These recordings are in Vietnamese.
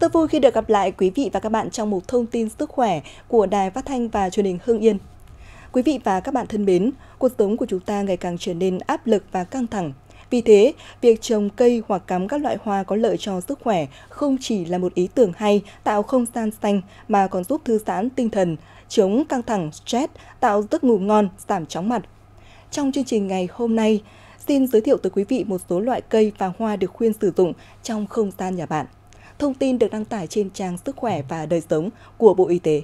Tôi vui khi được gặp lại quý vị và các bạn trong một thông tin sức khỏe của Đài Phát Thanh và Truyền hình Hương Yên. Quý vị và các bạn thân mến, cuộc sống của chúng ta ngày càng trở nên áp lực và căng thẳng. Vì thế, việc trồng cây hoặc cắm các loại hoa có lợi cho sức khỏe không chỉ là một ý tưởng hay tạo không gian xanh mà còn giúp thư giãn tinh thần, chống căng thẳng, stress, tạo giấc ngủ ngon, giảm chóng mặt. Trong chương trình ngày hôm nay, xin giới thiệu tới quý vị một số loại cây và hoa được khuyên sử dụng trong không gian nhà bạn. Thông tin được đăng tải trên trang Sức khỏe và Đời sống của Bộ Y tế.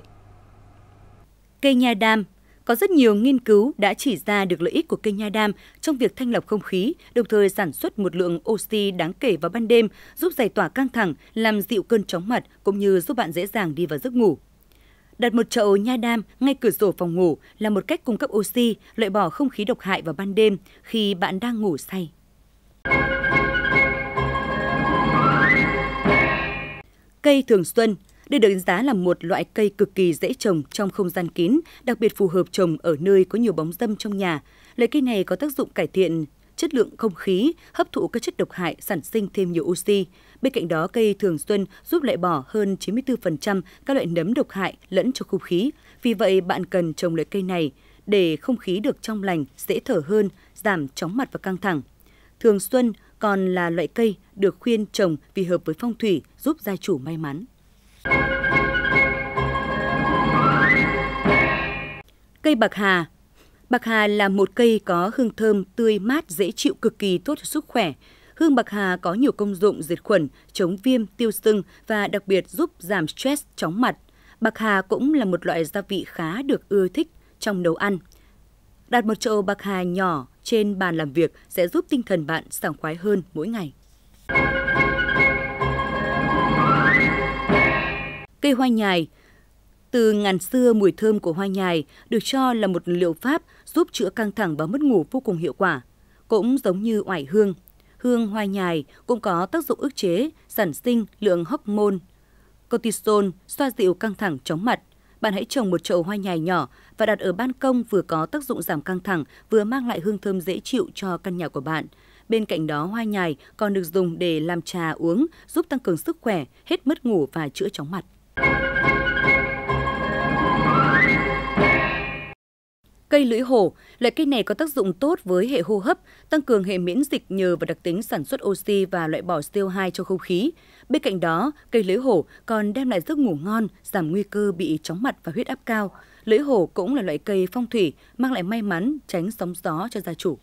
Cây nha đam có rất nhiều nghiên cứu đã chỉ ra được lợi ích của cây nha đam trong việc thanh lọc không khí, đồng thời sản xuất một lượng oxy đáng kể vào ban đêm, giúp giải tỏa căng thẳng, làm dịu cơn chóng mặt cũng như giúp bạn dễ dàng đi vào giấc ngủ. Đặt một chậu nha đam ngay cửa sổ phòng ngủ là một cách cung cấp oxy, loại bỏ không khí độc hại vào ban đêm khi bạn đang ngủ say. Cây thường xuân đây được đánh giá là một loại cây cực kỳ dễ trồng trong không gian kín, đặc biệt phù hợp trồng ở nơi có nhiều bóng râm trong nhà. Loại cây này có tác dụng cải thiện chất lượng không khí, hấp thụ các chất độc hại, sản sinh thêm nhiều oxy. Bên cạnh đó, cây thường xuân giúp loại bỏ hơn 94% các loại nấm độc hại lẫn trong không khí. Vì vậy, bạn cần trồng loại cây này để không khí được trong lành, dễ thở hơn, giảm chóng mặt và căng thẳng. Thường xuân còn là loại cây được khuyên trồng vì hợp với phong thủy giúp gia chủ may mắn. Cây bạc hà Bạc hà là một cây có hương thơm, tươi mát, dễ chịu cực kỳ tốt cho sức khỏe. Hương bạc hà có nhiều công dụng diệt khuẩn, chống viêm, tiêu sưng và đặc biệt giúp giảm stress, chóng mặt. Bạc hà cũng là một loại gia vị khá được ưa thích trong nấu ăn. Đặt một chậu bạc hà nhỏ trên bàn làm việc sẽ giúp tinh thần bạn sảng khoái hơn mỗi ngày. Cây hoa nhài từ ngàn xưa mùi thơm của hoa nhài được cho là một liệu pháp giúp chữa căng thẳng và mất ngủ vô cùng hiệu quả. Cũng giống như oải hương, hương hoa nhài cũng có tác dụng ức chế, sản sinh lượng hormone cortisol, xoa dịu căng thẳng chóng mặt – bạn hãy trồng một chậu hoa nhài nhỏ và đặt ở ban công vừa có tác dụng giảm căng thẳng, vừa mang lại hương thơm dễ chịu cho căn nhà của bạn. Bên cạnh đó, hoa nhài còn được dùng để làm trà uống, giúp tăng cường sức khỏe, hết mất ngủ và chữa chóng mặt. Cây lưỡi hổ, loại cây này có tác dụng tốt với hệ hô hấp, tăng cường hệ miễn dịch nhờ vào đặc tính sản xuất oxy và loại bỏ CO2 cho không khí. Bên cạnh đó, cây lưỡi hổ còn đem lại giấc ngủ ngon, giảm nguy cơ bị chóng mặt và huyết áp cao. Lưỡi hổ cũng là loại cây phong thủy, mang lại may mắn, tránh sóng gió cho gia chủ.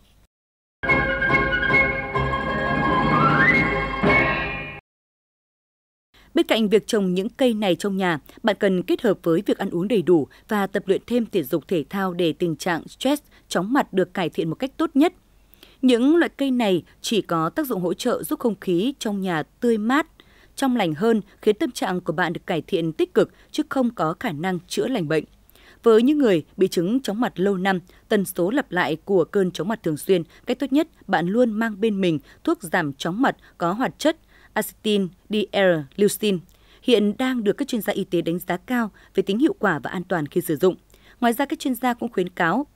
Bên cạnh việc trồng những cây này trong nhà, bạn cần kết hợp với việc ăn uống đầy đủ và tập luyện thêm thể dục thể thao để tình trạng stress, chóng mặt được cải thiện một cách tốt nhất. Những loại cây này chỉ có tác dụng hỗ trợ giúp không khí trong nhà tươi mát, trong lành hơn, khiến tâm trạng của bạn được cải thiện tích cực chứ không có khả năng chữa lành bệnh. Với những người bị chứng chóng mặt lâu năm, tần số lặp lại của cơn chóng mặt thường xuyên, cách tốt nhất bạn luôn mang bên mình thuốc giảm chóng mặt có hoạt chất acetin DR-leucine hiện đang được các chuyên gia y tế đánh giá cao về tính hiệu quả và an toàn khi sử dụng. Ngoài ra, các chuyên gia cũng khuyến cáo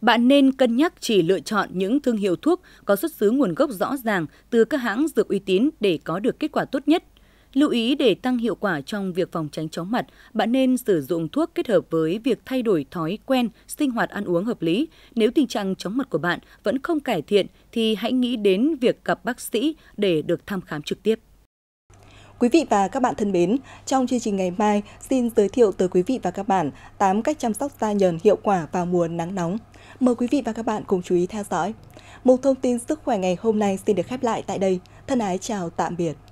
bạn nên cân nhắc chỉ lựa chọn những thương hiệu thuốc có xuất xứ nguồn gốc rõ ràng từ các hãng dược uy tín để có được kết quả tốt nhất Lưu ý để tăng hiệu quả trong việc phòng tránh chóng mặt, bạn nên sử dụng thuốc kết hợp với việc thay đổi thói quen, sinh hoạt ăn uống hợp lý. Nếu tình trạng chóng mặt của bạn vẫn không cải thiện thì hãy nghĩ đến việc gặp bác sĩ để được thăm khám trực tiếp. Quý vị và các bạn thân mến, trong chương trình ngày mai xin giới thiệu tới quý vị và các bạn 8 cách chăm sóc da nhờn hiệu quả vào mùa nắng nóng. Mời quý vị và các bạn cùng chú ý theo dõi. Một thông tin sức khỏe ngày hôm nay xin được khép lại tại đây. Thân ái chào tạm biệt.